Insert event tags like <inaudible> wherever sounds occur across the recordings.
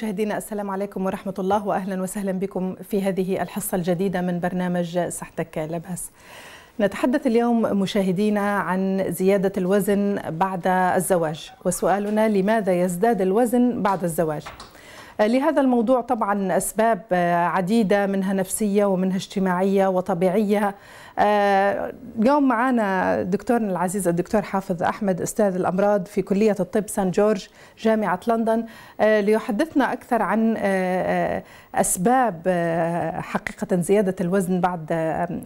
مشاهدينا السلام عليكم ورحمة الله وأهلا وسهلا بكم في هذه الحصة الجديدة من برنامج صحتك لبس نتحدث اليوم مشاهدينا عن زيادة الوزن بعد الزواج وسؤالنا لماذا يزداد الوزن بعد الزواج آه، لهذا الموضوع طبعا أسباب آه، عديدة منها نفسية ومنها اجتماعية وطبيعية آه، اليوم معنا دكتورنا العزيز الدكتور حافظ أحمد أستاذ الأمراض في كلية الطب سان جورج جامعة لندن ليحدثنا أكثر عن أسباب حقيقة زيادة الوزن بعد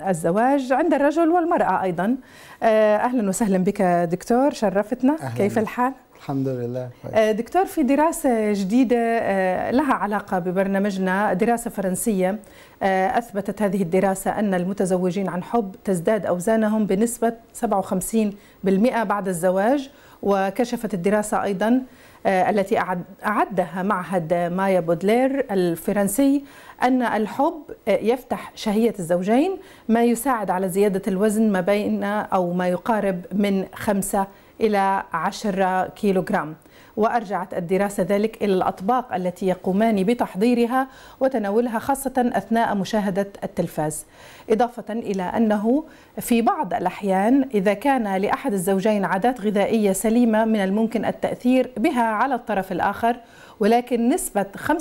الزواج عند الرجل والمرأة أيضا أهلا وسهلا بك دكتور شرفتنا أهلاً. كيف الحال؟ الحمد لله طيب. آه، دكتور في دراسة جديدة آه، لها علاقة ببرنامجنا دراسة فرنسية آه، أثبتت هذه الدراسة أن المتزوجين عن حب تزداد أوزانهم بنسبة 57% بعد الزواج وكشفت الدراسة أيضا التي أعدها معهد مايا بودلير الفرنسي أن الحب يفتح شهية الزوجين ما يساعد على زيادة الوزن ما بين أو ما يقارب من 5 إلى 10 كيلوغرام وأرجعت الدراسة ذلك إلى الأطباق التي يقومان بتحضيرها وتناولها خاصة أثناء مشاهدة التلفاز إضافة إلى أنه في بعض الأحيان إذا كان لأحد الزوجين عادات غذائية سليمة من الممكن التأثير بها على الطرف الآخر ولكن نسبة 45%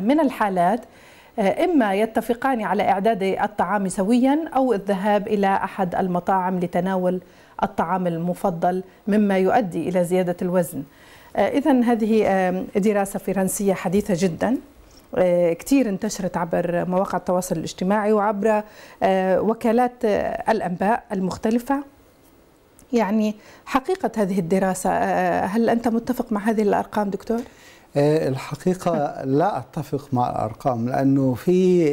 من الحالات آه، إما يتفقان على إعداد الطعام سويا أو الذهاب إلى أحد المطاعم لتناول الطعام المفضل مما يؤدي إلى زيادة الوزن آه، إذا هذه دراسة فرنسية حديثة جدا آه، كثير انتشرت عبر مواقع التواصل الاجتماعي وعبر آه، وكالات الأنباء المختلفة يعني حقيقة هذه الدراسة هل أنت متفق مع هذه الأرقام دكتور؟ الحقيقة لا أتفق مع الأرقام لأنه في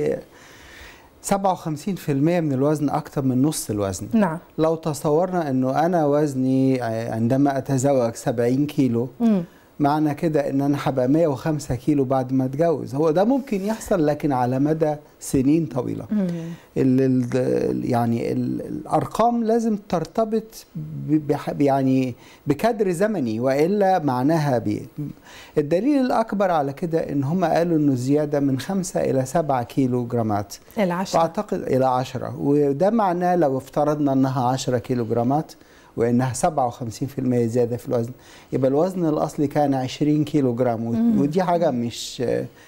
57% من الوزن اكثر من نص الوزن نعم لو تصورنا انه انا وزني عندما اتزوج 70 كيلو مم. معنى كده ان انا هبقى 105 كيلو بعد ما اتجوز هو ده ممكن يحصل لكن على مدى سنين طويله ال يعني الارقام لازم ترتبط يعني بكادر زمني والا معناها بيه الدليل الاكبر على كده ان هم قالوا انه زياده من 5 الى 7 كيلو جرامات الى 10 اعتقد الى 10 وده معناه لو افترضنا انها 10 كيلو جرامات وانها 57% زياده في الوزن يبقى الوزن الاصلي كان 20 كيلو جرام ودي حاجه مش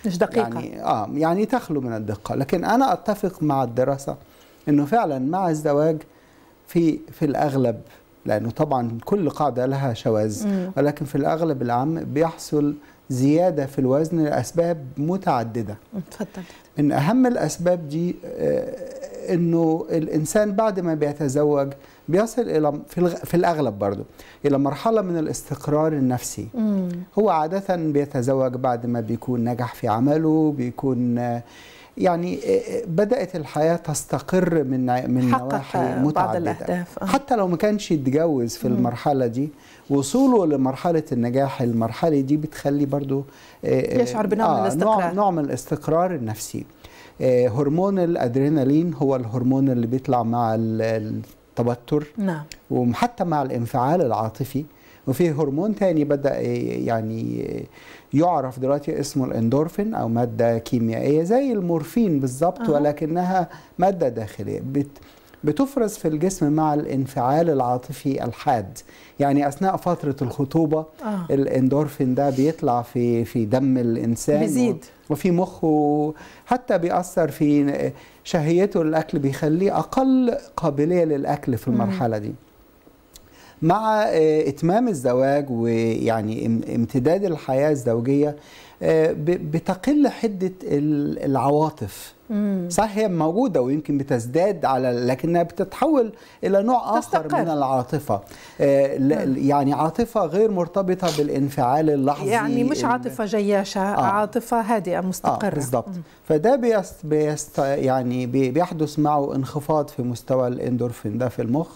مش دقيقه يعني اه يعني تخلو من الدقه لكن انا اتفق مع الدراسه انه فعلا مع الزواج في في الاغلب لانه طبعا كل قاعده لها شواذ ولكن في الاغلب العام بيحصل زياده في الوزن لاسباب متعدده اتفضل من اهم الاسباب دي آه، انه الانسان بعد ما بيتزوج بيصل الى في الاغلب برضه الى مرحله من الاستقرار النفسي مم. هو عاده بيتزوج بعد ما بيكون نجح في عمله بيكون يعني بدات الحياه تستقر من من نواحي متعدده بعض الأهداف. آه. حتى لو ما كانش يتجوز في مم. المرحله دي وصوله لمرحله النجاح المرحله دي بتخلي برضو يشعر بنوع آه من الاستقرار نوع من الاستقرار النفسي هرمون الادرينالين هو الهرمون اللي بيطلع مع توتر نعم وحتى مع الانفعال العاطفي وفي هرمون تاني بدا يعني يعرف دلوقتي اسمه الاندورفين او ماده كيميائيه زي المورفين بالظبط ولكنها ماده داخليه بت بتفرز في الجسم مع الانفعال العاطفي الحاد يعني اثناء فتره الخطوبه آه. الاندورفين ده بيطلع في في دم الانسان بيزيد وفي مخه حتى بيأثر في شهيته للاكل بيخليه اقل قابليه للاكل في المرحله دي مع آه، اتمام الزواج ويعني امتداد الحياه الزوجيه آه، بتقل حده العواطف مم. صح هي موجوده ويمكن بتزداد على لكنها بتتحول الى نوع تستقر. اخر من العاطفه آه، يعني عاطفه غير مرتبطه بالانفعال اللحظي يعني مش عاطفه جياشه آه. عاطفه هادئه آه، مستقره آه بالضبط فده بيست بيست يعني بيحدث معه انخفاض في مستوى الاندورفين ده في المخ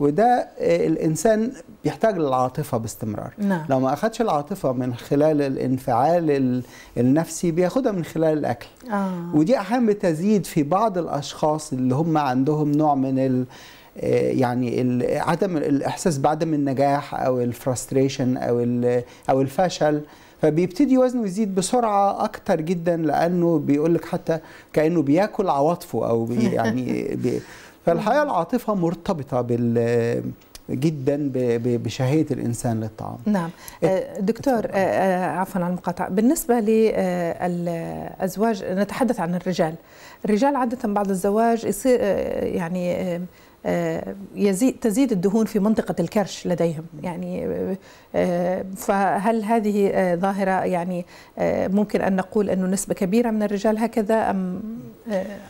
وده الانسان بيحتاج للعاطفه باستمرار نعم. لو ما اخدش العاطفه من خلال الانفعال النفسي بياخدها من خلال الاكل آه. ودي احيانا بتزيد في بعض الاشخاص اللي هم عندهم نوع من ال آه، يعني عدم الاحساس بعدم النجاح او الفراستريشن او او الفشل فبيبتدي وزنه يزيد بسرعه اكتر جدا لانه بيقول لك حتى كانه بياكل عواطفه او بي <laughs> يعني بي فالحقيقه العاطفه مرتبطه بال جدا بشهيه الانسان للطعام. نعم. إيه. آه، دكتور آه، آه، عفوا على المقاطعه، بالنسبه للازواج نتحدث عن الرجال. الرجال عاده بعد الزواج يصير يعني يزيد تزيد الدهون في منطقة الكرش لديهم يعني فهل هذه ظاهرة يعني ممكن أن نقول أنه نسبة كبيرة من الرجال هكذا أم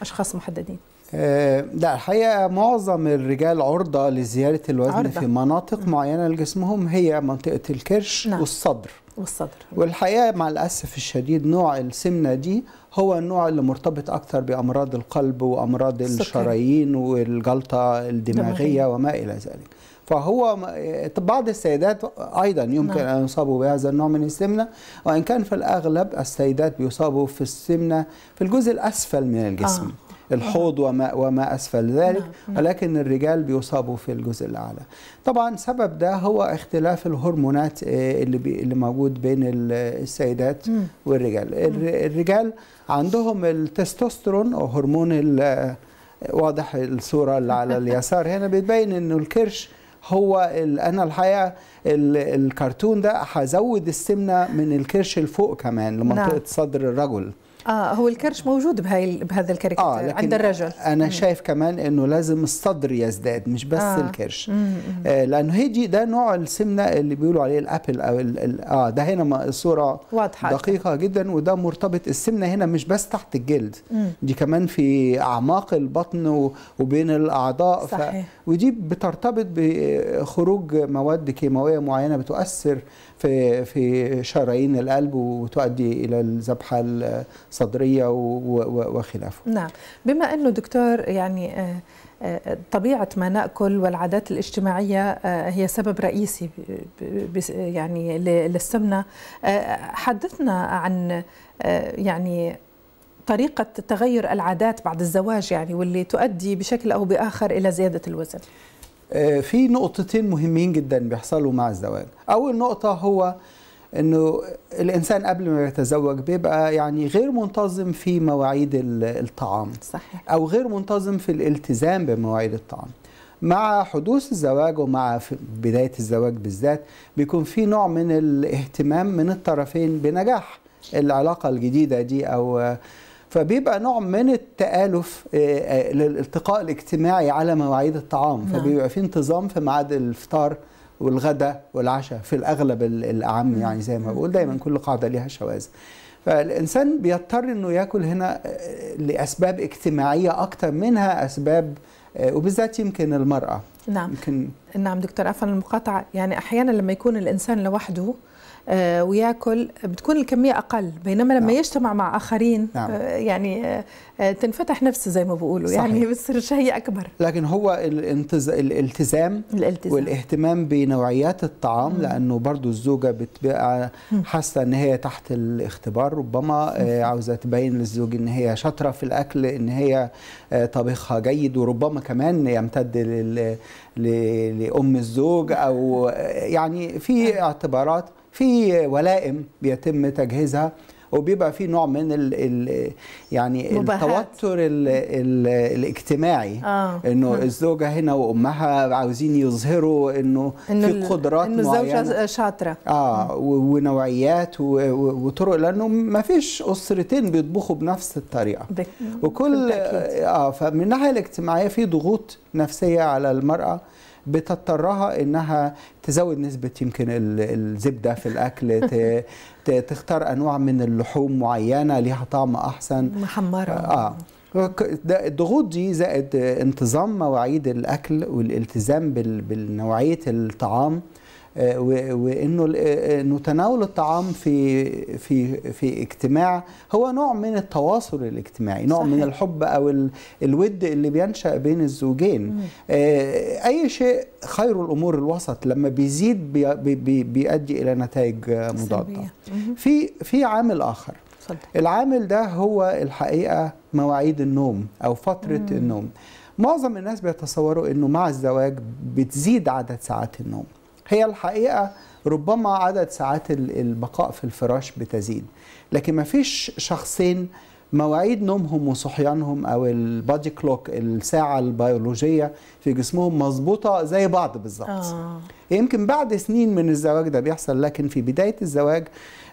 أشخاص محددين؟ آه، لا الحقيقه معظم الرجال عرضه لزياده الوزن عرضة. في مناطق معينه لجسمهم هي منطقه الكرش نعم. والصدر والصدر والحقيقه مع الاسف الشديد نوع السمنه دي هو النوع اللي مرتبط اكثر بامراض القلب وامراض الشرايين والجلطه الدماغيه وما الى ذلك فهو آه، بعض السيدات ايضا يمكن نعم. ان يصابوا بهذا النوع من السمنه وان كان في الاغلب السيدات بيصابوا في السمنه في الجزء الاسفل من الجسم آه. الحوض وما, وما أسفل ذلك نعم، نعم. ولكن الرجال بيصابوا في الجزء الأعلى طبعا سبب ده هو اختلاف الهرمونات آه، اللي, اللي موجود بين السيدات والرجال الرجال عندهم التستوستيرون أو هرمون واضح الصورة اللي على <laughs> اليسار هنا بتبين أنه الكرش هو انا الحقيقه الكرتون ده هزود السمنه من الكرش الفوق كمان لمنطقه نعم. صدر الرجل اه هو الكرش موجود بهاي بهذا الكاريكاتير آه عند الرجل انا مم. شايف كمان انه لازم الصدر يزداد مش بس آه. الكرش آه لانه هيجي ده نوع السمنه اللي بيقولوا عليه الابل او الـ الـ اه ده هنا صوره واضحه دقيقه جدا وده مرتبط السمنه هنا مش بس تحت الجلد مم. دي كمان في اعماق البطن وبين الاعضاء صحيح. ف... ودي بترتبط بخروج مواد كيماويه معينه بتؤثر في في شرايين القلب وتؤدي الى الذبحه الصدريه وخلافه. نعم، بما انه دكتور يعني آه، آه، طبيعه ما ناكل والعادات الاجتماعيه آه، هي سبب رئيسي يعني للسمنه، حدثنا عن يعني طريقة تغير العادات بعد الزواج يعني واللي تؤدي بشكل أو بآخر إلى زيادة الوزن آه، في نقطتين مهمين جدا بيحصلوا مع الزواج اول نقطه هو انه الانسان قبل ما يتزوج بيبقى يعني غير منتظم في مواعيد الطعام صحيح او غير منتظم في الالتزام بمواعيد الطعام مع حدوث الزواج ومع بدايه الزواج بالذات بيكون في نوع من الاهتمام من الطرفين بنجاح العلاقه الجديده دي او فبيبقى نوع من التآلف آه، آه، للالتقاء الاجتماعي على مواعيد الطعام نعم. فبيبقى في انتظام في ميعاد الفطار والغداء والعشاء في الاغلب الاعم نعم. يعني زي ما نعم. بقول دايما كل قاعده ليها شواذ فالانسان بيضطر انه ياكل هنا آه، لاسباب اجتماعيه اكتر منها اسباب وبالذات يمكن المراه نعم يمكن نعم دكتور عفوا المقاطعه يعني احيانا لما يكون الانسان لوحده آه، وياكل بتكون الكميه اقل بينما لما نعم. يجتمع مع اخرين نعم. آه، يعني آه، تنفتح نفسه زي ما بيقولوا يعني صحيح. يعني بتصير شهيه اكبر لكن هو الالتز... الالتزام, الالتزام والاهتمام بنوعيات الطعام مم. لانه برضه الزوجه بتبقى حاسه ان هي تحت الاختبار ربما مم. عاوزه تبين للزوج ان هي شاطره في الاكل ان هي طبخها جيد وربما كمان يمتد لل... ل... لام الزوج او يعني في أيوة. اعتبارات في ولائم بيتم تجهيزها وبيبقى في نوع من ال ال يعني مباحات. التوتر الـ الـ الاجتماعي آه. انه الزوجه هنا وامها عاوزين يظهروا انه, إنه في قدرات انه الزوجه شاطره اه ونوعيات وطرق لانه ما فيش اسرتين بيطبخوا بنفس الطريقه بك... وكل بالتأكيد. اه فمن الناحيه الاجتماعيه في ضغوط نفسيه على المراه بتضطرها انها تزود نسبه يمكن الزبده في الاكل <laughs> <laughs> تختار انواع من اللحوم معينه ليها طعم احسن محمره اه الضغوط دي زائد انتظام مواعيد الاكل والالتزام بنوعيه الطعام آه، وانه انه آه، تناول الطعام في في في اجتماع هو نوع من التواصل الاجتماعي نوع من الحب او الود اللي بينشا بين الزوجين مم. آه، اي شيء خير الامور الوسط لما بيزيد بيؤدي الى نتائج مضاده في في عامل اخر صدق. العامل ده هو الحقيقه مواعيد النوم او فتره مم. النوم معظم الناس بيتصوروا انه مع الزواج بتزيد عدد ساعات النوم هي الحقيقه ربما عدد ساعات البقاء في الفراش بتزيد لكن ما فيش شخصين مواعيد نومهم وصحيانهم او البادي كلوك الساعه البيولوجيه في جسمهم مظبوطه زي بعض بالظبط آه. يمكن بعد سنين من الزواج ده بيحصل لكن في بدايه الزواج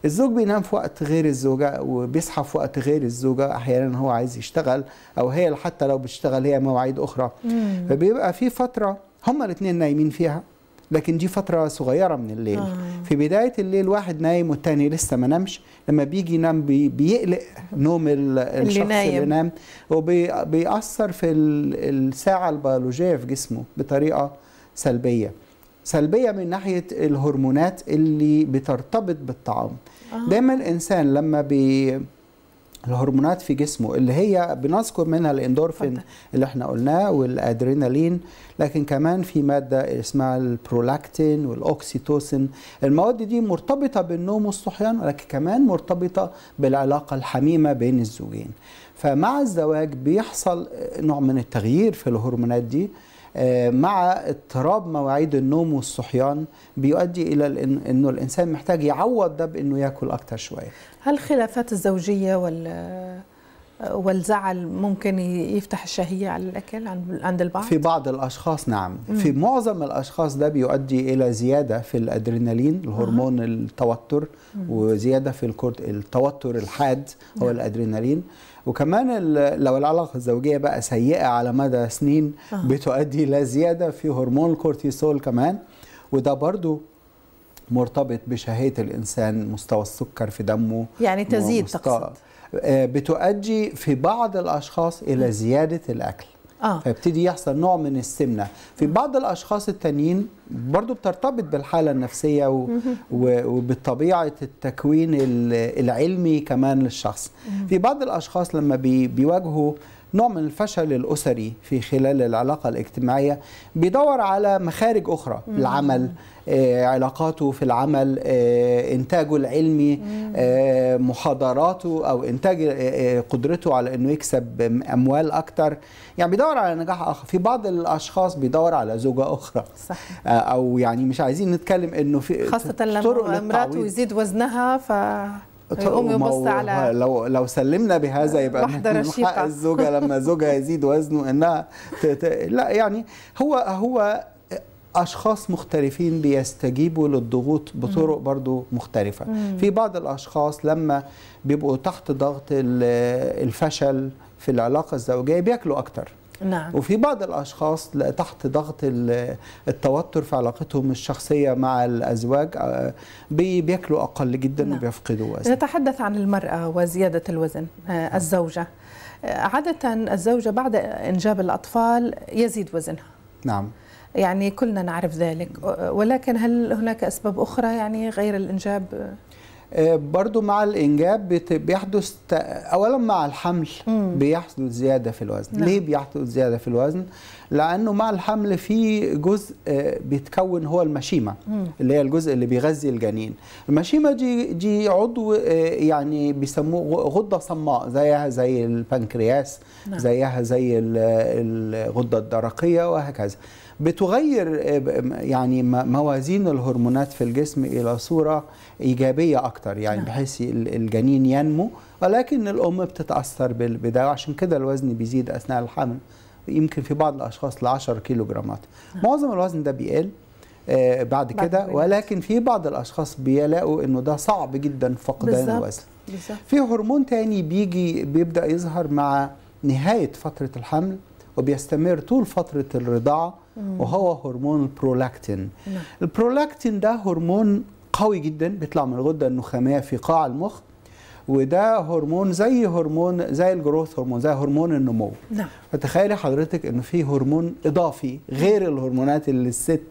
الزوج بينام في وقت غير الزوجه وبيصحى في وقت غير الزوجه احيانا هو عايز يشتغل او هي حتى لو بتشتغل هي مواعيد اخرى مم. فبيبقى في فتره هما الاثنين نايمين فيها لكن دي فتره صغيره من الليل آه. في بدايه الليل واحد نايم والتاني لسه ما نامش لما بيجي ينام بي بيقلق نوم الشخص اللي نايم, اللي نام وبيأثر في الساعه البيولوجيه في جسمه بطريقه سلبيه سلبيه من ناحيه الهرمونات اللي بترتبط بالطعام آه. دايما الانسان لما بي الهرمونات في جسمه اللي هي بنذكر منها الاندورفين اللي احنا قلناه والادرينالين لكن كمان في ماده اسمها البرولاكتين والاوكسيتوسين المواد دي مرتبطه بالنوم والصحيان ولكن كمان مرتبطه بالعلاقه الحميمه بين الزوجين فمع الزواج بيحصل نوع من التغيير في الهرمونات دي آه، مع اضطراب مواعيد النوم والصحيان بيؤدي الى انه الانسان محتاج يعوض ده بانه ياكل اكتر شويه هل الخلافات الزوجيه وال آه، والزعل ممكن يفتح الشهية على الأكل عند البعض؟ في بعض الأشخاص نعم مم. في معظم الأشخاص ده بيؤدي إلى زيادة في الأدرينالين الهرمون مم. التوتر مم. وزيادة في التوتر الحاد هو نعم. مم. الأدرينالين وكمان لو العلاقه الزوجيه بقى سيئه على مدى سنين بتؤدي الى زياده في هرمون الكورتيسول كمان وده برضو مرتبط بشهيه الانسان مستوى السكر في دمه يعني تزيد تقصد آه، بتؤدي في بعض الاشخاص الى زياده الاكل آه. فيبتدي يحصل نوع من السمنه في بعض الاشخاص التانيين برضو بترتبط بالحاله النفسيه و... وبطبيعه التكوين العلمي كمان للشخص في بعض الاشخاص لما بي... بيواجهوا نوع من الفشل الأسري في خلال العلاقة الاجتماعية بيدور على مخارج أخرى مم. العمل آه، علاقاته في العمل آه، إنتاجه العلمي آه، محاضراته أو إنتاج آه، آه، قدرته على أنه يكسب أموال أكتر يعني بيدور على نجاح آخر في بعض الأشخاص بيدور على زوجة أخرى صح. آه، أو يعني مش عايزين نتكلم أنه في خاصة لما امرأته يزيد وزنها ف امي طيب، طيب، يبص على لو لو سلمنا بهذا يبقى من حق الزوجه لما زوجها يزيد وزنه انها تت... لا يعني هو هو اشخاص مختلفين بيستجيبوا للضغوط بطرق برضو مختلفه في بعض الاشخاص لما بيبقوا تحت ضغط الفشل في العلاقه الزوجيه بياكلوا اكتر نعم. وفي بعض الأشخاص تحت ضغط التوتر في علاقتهم الشخصية مع الأزواج آه، بياكلوا أقل جدا نعم. وبيفقدوا وزن نتحدث عن المرأة وزيادة الوزن آه، نعم. الزوجة آه، عادة الزوجة بعد إنجاب الأطفال يزيد وزنها نعم يعني كلنا نعرف ذلك ولكن هل هناك أسباب أخرى يعني غير الإنجاب؟ آه، برضو مع الانجاب بيحدث اولا مع الحمل بيحدث زياده في الوزن نعم. ليه بيحدث زياده في الوزن لانه مع الحمل في جزء آه، بيتكون هو المشيمه مم. اللي هي الجزء اللي بيغذي الجنين المشيمه دي دي عضو آه، يعني بيسموه غده صماء زيها زي البنكرياس نعم. زيها زي الغده الدرقيه وهكذا بتغير آه، يعني موازين الهرمونات في الجسم الى صوره ايجابيه اكتر يعني نعم. بحيث الجنين ينمو ولكن الام بتتاثر بده عشان كده الوزن بيزيد اثناء الحمل يمكن في بعض الاشخاص ل 10 كيلو جرامات نعم. معظم الوزن ده بيقل آه، بعد كده ولكن في بعض الاشخاص بيلاقوا انه ده صعب جدا فقدان الوزن في هرمون تاني بيجي بيبدا يظهر مع نهايه فتره الحمل وبيستمر طول فترة الرضاعة وهو هرمون البرولاكتين نعم. البرولاكتين ده هرمون قوي جدا بيطلع من الغدة النخامية في قاع المخ وده هرمون زي هرمون زي الجروث هرمون زي هرمون النمو نعم فتخيلي حضرتك انه في هرمون اضافي غير الهرمونات اللي الست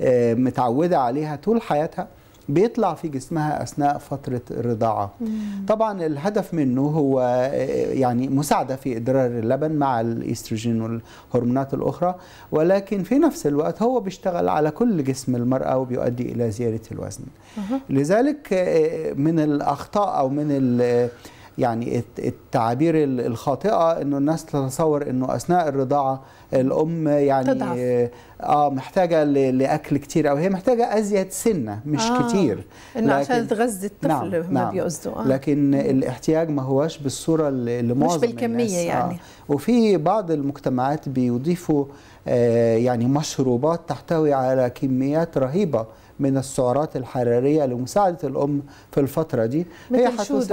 آه، متعوده عليها طول حياتها بيطلع في جسمها أثناء فترة الرضاعة طبعا الهدف منه هو يعني مساعدة في إدرار اللبن مع الإستروجين والهرمونات الأخرى ولكن في نفس الوقت هو بيشتغل على كل جسم المرأة وبيؤدي إلى زيادة الوزن لذلك آه، من الأخطاء أو من يعني التعابير الخاطئه انه الناس تتصور انه اثناء الرضاعه الام يعني تضعف. اه محتاجه لاكل كتير او هي محتاجه ازيد سنه مش آه. كتير انه عشان تغذي الطفل نعم. ما نعم. بيقصده آه. لكن الاحتياج ما هواش بالصوره اللي معظم مش بالكميه الناس. آه. يعني آه. وفي بعض المجتمعات بيضيفوا آه يعني مشروبات تحتوي على كميات رهيبه من السعرات الحراريه لمساعده الام في الفتره دي هي دكتور؟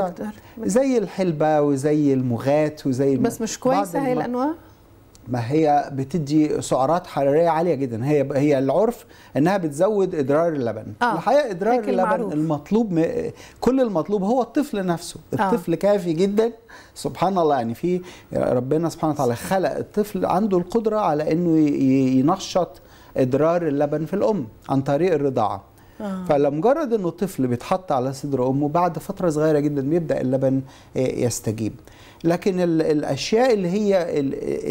زي الحلبه وزي المغات وزي بس مش كويسه هي الانواع ما هي بتدي سعرات حراريه عاليه جدا هي هي العرف انها بتزود ادرار اللبن آه. الحقيقه ادرار اللبن معروف. المطلوب م... كل المطلوب هو الطفل نفسه آه. الطفل آه. كافي جدا سبحان الله يعني في ربنا سبحانه وتعالى خلق الطفل عنده القدره على انه ينشط ادرار اللبن في الام عن طريق الرضاعه آه. فلمجرد انه الطفل بيتحط على صدر امه بعد فتره صغيره جدا بيبدا اللبن آه، يستجيب لكن الاشياء اللي هي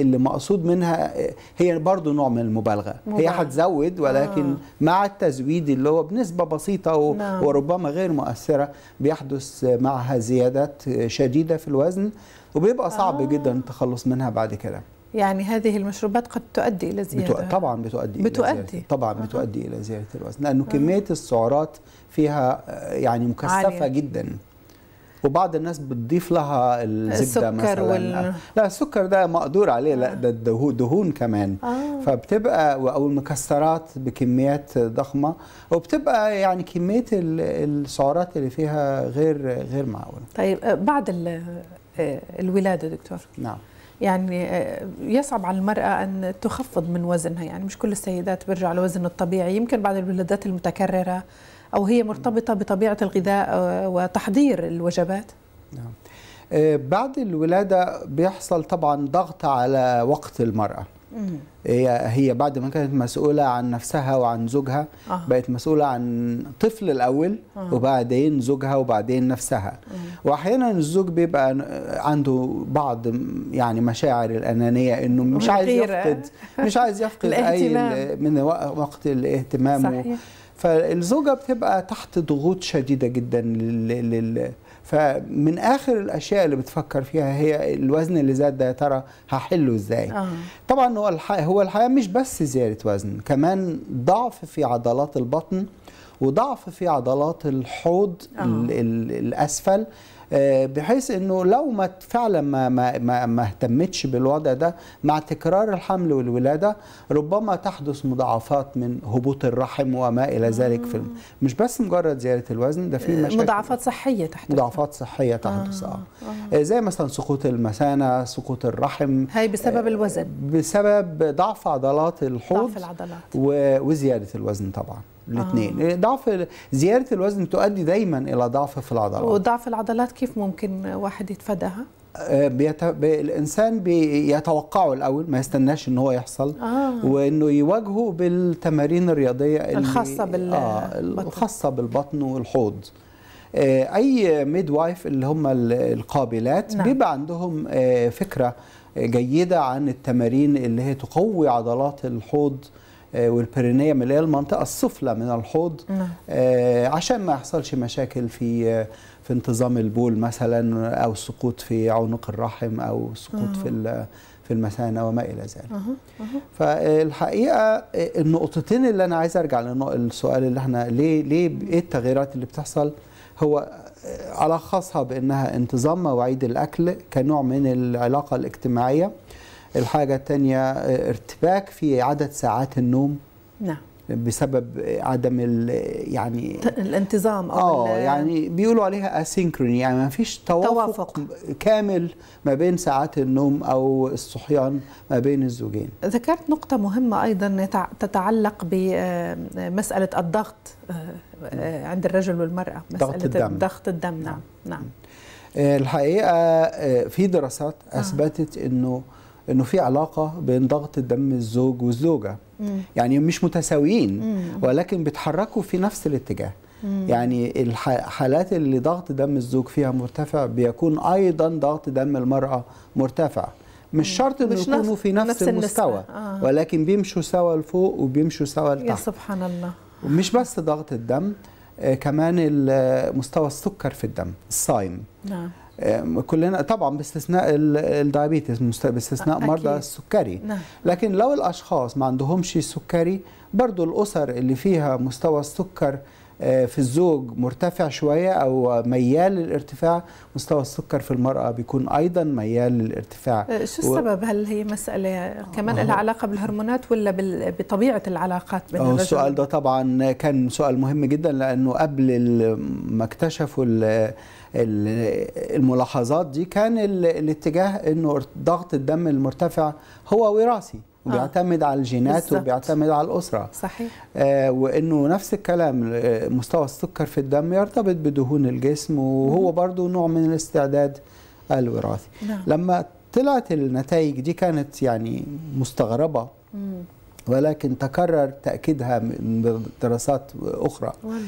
اللي مقصود منها آه، هي برضو نوع من المبالغه مبالغة. هي هتزود ولكن آه. مع التزويد اللي هو بنسبه بسيطه نعم. وربما غير مؤثره بيحدث معها زيادات شديده في الوزن وبيبقى صعب آه. جدا التخلص منها بعد كده يعني هذه المشروبات قد تؤدي الى زياده بتو... طبعا بتؤدي بتؤدي إلى زيادة. طبعا أه. بتؤدي الى زياده الوزن لانه أه. كميه السعرات فيها آه، يعني مكثفه عالية. جدا وبعض الناس بتضيف لها الزبده مثلا وال... لا السكر ده مقدور عليه لا آه. ده دهون كمان آه. فبتبقى او المكسرات بكميات ضخمه وبتبقى يعني كميه السعرات اللي فيها غير غير معقوله طيب آه، بعد الولاده دكتور نعم يعني آه، يصعب على المرأة أن تخفض من وزنها يعني مش كل السيدات بيرجع لوزن الطبيعي يمكن بعد الولادات المتكررة أو هي مرتبطة بطبيعة الغذاء آه، وتحضير الوجبات نعم آه، بعد الولادة بيحصل طبعا ضغط على وقت المرأة هي هي بعد ما كانت مسؤوله عن نفسها وعن زوجها آه. بقت مسؤوله عن طفل الاول آه. وبعدين زوجها وبعدين نفسها آه. واحيانا الزوج بيبقى عنده بعض يعني مشاعر الانانيه انه مش عايز يفقد مش عايز يفقد اي من وقت الاهتمام صحيح. فالزوجه بتبقى تحت ضغوط شديده جدا لل... لل... فمن اخر الاشياء اللي بتفكر فيها هي الوزن اللي زاد ده يا ترى هحله ازاي آه. طبعا هو الحقيقه هو الحقيقه مش بس زياده وزن كمان ضعف في عضلات البطن وضعف في عضلات الحوض آه. الاسفل آه، بحيث انه لو ما فعلا ما ما ما اهتمتش بالوضع ده مع تكرار الحمل والولاده ربما تحدث مضاعفات من هبوط الرحم وما الى ذلك في آه. مش بس مجرد زياده الوزن ده في آه، مشاكل مضاعفات صحيه تحدث مضاعفات صحيه تحدث اه, آه. زي مثلا سقوط المثانه سقوط الرحم هي بسبب الوزن بسبب ضعف عضلات الحوض ضعف العضلات وزياده الوزن طبعا الاثنين آه. ضعف زياده الوزن تؤدي دايما الى ضعف في العضلات وضعف العضلات كيف ممكن واحد يتفاداها آه، بيت... بي... الانسان بيتوقعه الاول ما يستناش ان هو يحصل آه. وانه يواجهه بالتمارين الرياضيه اللي... الخاصه بال آه الخاصه بالبطن والحوض آه، اي ميد وايف اللي هم القابلات نعم. بيبقى عندهم آه، فكره جيده عن التمارين اللي هي تقوي عضلات الحوض آه، والبرينيم اللي هي المنطقه السفلى من الحوض نعم. آه، عشان ما يحصلش مشاكل في آه، في انتظام البول مثلا او سقوط في عنق الرحم او سقوط في في المثانه وما الى ذلك. فالحقيقه النقطتين اللي انا عايز ارجع للسؤال اللي احنا ليه ليه ايه التغييرات اللي بتحصل هو الخصها بانها انتظام مواعيد الاكل كنوع من العلاقه الاجتماعيه الحاجة الثانية ارتباك في عدد ساعات النوم نعم بسبب عدم يعني الانتظام او اه يعني بيقولوا عليها اسينكروني يعني ما فيش توافق, توافق كامل ما بين ساعات النوم او الصحيان ما بين الزوجين ذكرت نقطه مهمه ايضا تتعلق بمساله آه، الضغط آه، آه، عند الرجل والمراه مساله ضغط الدم ضغط الدم نعم نعم, نعم. الحقيقه في دراسات اثبتت انه آه. انه في علاقه بين ضغط الدم الزوج والزوجه مم. يعني مش متساويين مم. ولكن بيتحركوا في نفس الاتجاه مم. يعني الحالات اللي ضغط دم الزوج فيها مرتفع بيكون ايضا ضغط دم المراه مرتفع مش شرط ان يكونوا في نفس, نفس المستوى آه. ولكن بيمشوا سوا لفوق وبيمشوا سوا لتحت يا سبحان الله ومش بس ضغط الدم آه، كمان مستوى السكر في الدم الصايم نعم كلنا طبعا باستثناء الدايابيتس باستثناء أكيد. مرضى السكري نعم. لكن لو الاشخاص ما عندهمش سكري برضو الاسر اللي فيها مستوى السكر آه، في الزوج مرتفع شوية أو ميال للارتفاع مستوى السكر في المرأة بيكون أيضا ميال للارتفاع أه، شو السبب؟ و... هل هي مسألة كمان لها علاقة بالهرمونات ولا بال... بطبيعة العلاقات بين الرجل؟ السؤال ده طبعا كان سؤال مهم جدا لأنه قبل ما اكتشفوا ال... الملاحظات دي كان الاتجاه انه ضغط الدم المرتفع هو وراثي آه. وبيعتمد آه. على الجينات بالزبط. وبيعتمد على الاسره صحيح آه وانه نفس الكلام آه، مستوى السكر في الدم يرتبط بدهون الجسم وهو برضو نوع من الاستعداد الوراثي نعم. لما طلعت النتائج دي كانت يعني مستغربه مم. ولكن تكرر تاكيدها من دراسات اخرى والله.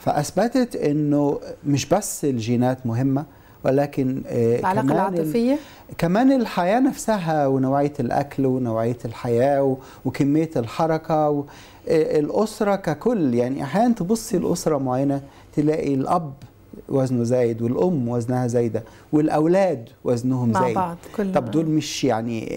فاثبتت انه مش بس الجينات مهمه ولكن آه، العلاقه كمان العاطفيه كمان الحياه نفسها ونوعيه الاكل ونوعيه الحياه وكميه الحركه آه، الاسره ككل يعني احيانا تبصي لاسره معينه تلاقي الاب وزنه زايد والام وزنها زايده والاولاد وزنهم مع زايد بعض كل طب دول مش يعني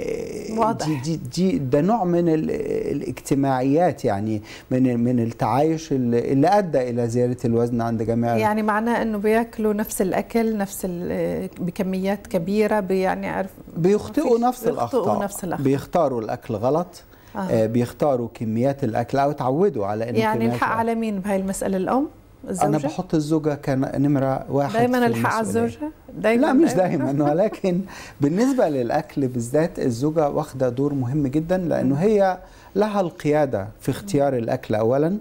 واضح. دي دي, دي ده نوع من الاجتماعيات يعني من من التعايش اللي ادى الى زياده الوزن عند جميع يعني معناه انه بياكلوا نفس الاكل نفس بكميات كبيره يعني عارف بيخطئوا نفس الاخطاء بيخطئوا نفس الاخطاء بيختاروا الاكل غلط آه. آه، بيختاروا كميات الاكل او تعودوا على انه يعني الحق على مين بهي المساله الام الزوجة؟ أنا بحط الزوجة كنمرة واحد دايما الحق على الزوجة؟ دايما لا مش دايما <laughs> ولكن بالنسبة للأكل بالذات الزوجة واخدة دور مهم جدا لأنه هي لها القيادة في اختيار الأكل أولا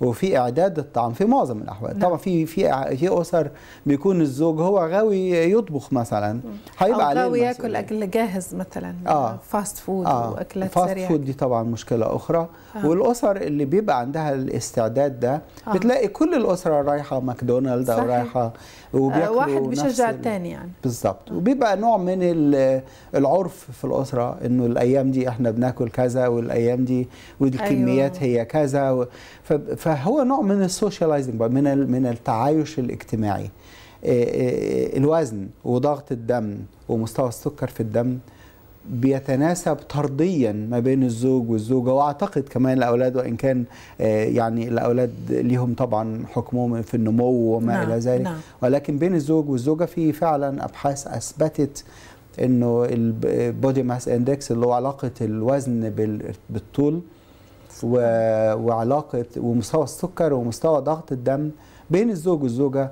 وفي اعداد الطعام في معظم الاحوال نعم. طبعا في في في اسر بيكون الزوج هو غاوي يطبخ مثلا هيبقى عليه غاوي ياكل اكل جاهز مثلا آه. فاست يعني فود آه. واكلات سريعه فاست فود دي طبعا مشكله اخرى آه. والاسر اللي بيبقى عندها الاستعداد ده آه. بتلاقي كل الاسره رايحه ماكدونالدز او رايحه وبياكلوا واحد بيشجع الثاني يعني بالظبط آه. وبيبقى نوع من العرف في الاسره انه الايام دي احنا بناكل كذا والايام دي والكميات أيوة. هي كذا فهو نوع من السوشياليزنج من من التعايش الاجتماعي آه، آه، الوزن وضغط الدم ومستوى السكر في الدم بيتناسب طرديا ما بين الزوج والزوجه واعتقد كمان الاولاد وان كان آه، يعني الاولاد ليهم طبعا حكمهم في النمو وما نعم الى ذلك نعم ولكن بين الزوج والزوجه في فعلا ابحاث اثبتت انه البودي ماس اندكس اللي هو علاقه الوزن بالطول وعلاقه ومستوى السكر ومستوى ضغط الدم بين الزوج والزوجه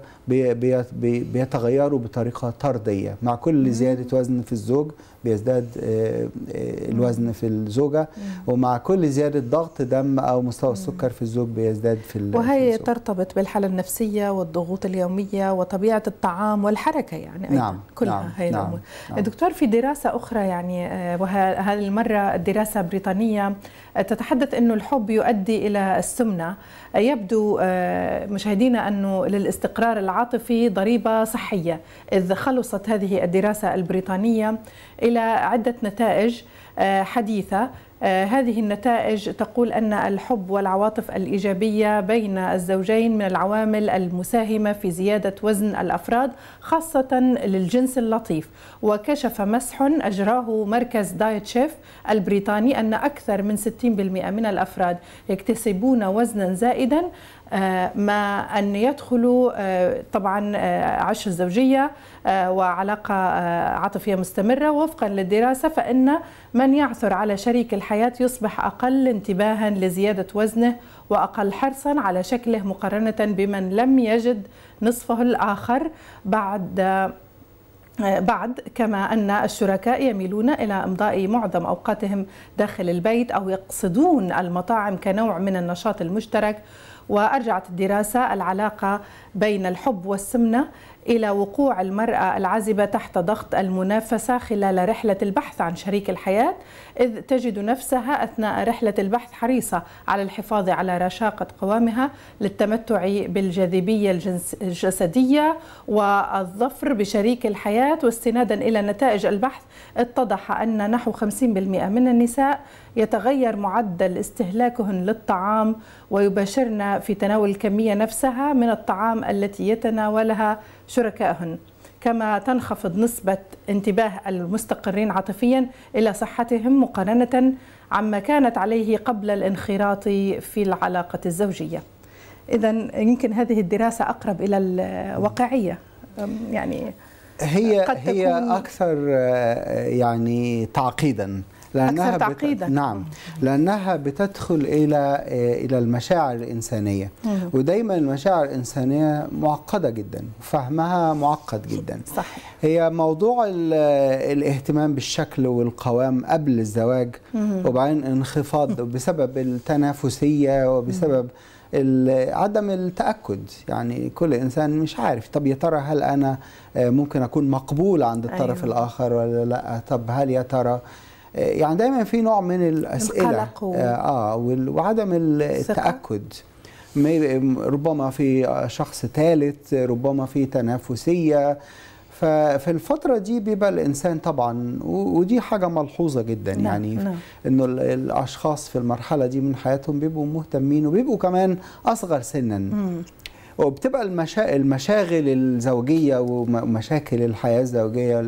بيتغيروا بطريقه طرديه مع كل زياده وزن في الزوج بيزداد آه، آه، الوزن في الزوجه ومع كل زياده ضغط دم او مستوى السكر في الزوج بيزداد في وهي ترتبط بالحاله النفسيه والضغوط اليوميه وطبيعه الطعام والحركه يعني أيضا نعم كلها نعم هي نعم نعم دكتور في دراسه اخرى يعني آه، وهذه المره دراسه بريطانيه تتحدث انه الحب يؤدي الى السمنه يبدو مشاهدينا انه للاستقرار العاطفي ضريبه صحيه اذ خلصت هذه الدراسه البريطانيه إلى عدة نتائج آه، حديثة آه، هذه النتائج تقول أن الحب والعواطف الإيجابية بين الزوجين من العوامل المساهمة في زيادة وزن الأفراد خاصة للجنس اللطيف وكشف مسح أجراه مركز دايت شيف البريطاني أن أكثر من 60% من الأفراد يكتسبون وزنا زائدا آه، ما أن يدخلوا آه، طبعا آه، عشر زوجية وعلاقة عاطفية مستمرة وفقا للدراسة فإن من يعثر على شريك الحياة يصبح أقل انتباها لزيادة وزنه وأقل حرصا على شكله مقارنة بمن لم يجد نصفه الآخر بعد بعد كما أن الشركاء يميلون إلى إمضاء معظم أوقاتهم داخل البيت أو يقصدون المطاعم كنوع من النشاط المشترك وأرجعت الدراسة العلاقة بين الحب والسمنة إلى وقوع المرأة العازبة تحت ضغط المنافسة خلال رحلة البحث عن شريك الحياة إذ تجد نفسها أثناء رحلة البحث حريصة على الحفاظ على رشاقة قوامها للتمتع بالجاذبية الجسدية والظفر بشريك الحياة واستنادا إلى نتائج البحث اتضح أن نحو 50% من النساء يتغير معدل استهلاكهن للطعام ويباشرن في تناول الكمية نفسها من الطعام التي يتناولها شركائهن كما تنخفض نسبة انتباه المستقرين عاطفيا إلى صحتهم مقارنة عما كانت عليه قبل الانخراط في العلاقة الزوجية إذا يمكن هذه الدراسة أقرب إلى الواقعية يعني هي هي أكثر آه، يعني تعقيدا لانها أكثر تعقيدا بت... نعم لانها بتدخل الى الى المشاعر الانسانيه ودايما المشاعر الانسانيه معقده جدا فهمها معقد جدا صحيح هي موضوع الاهتمام بالشكل والقوام قبل الزواج وبعدين انخفاض بسبب التنافسيه وبسبب عدم التاكد يعني كل انسان مش عارف طب يا ترى هل انا آه، ممكن اكون مقبول عند الطرف أيوة. الاخر ولا لا طب هل يا ترى آه، يعني دايما في نوع من الاسئله القلق و... اه, آه، وعدم التاكد ربما في شخص ثالث ربما في تنافسيه ففي الفترة دي بيبقى الإنسان طبعا ودي حاجة ملحوظة جدا نعم يعني نعم. إنه الأشخاص في المرحلة دي من حياتهم بيبقوا مهتمين وبيبقوا كمان أصغر سنا مم. وبتبقى المشا... المشاغل الزوجيه ومشاكل الحياه الزوجيه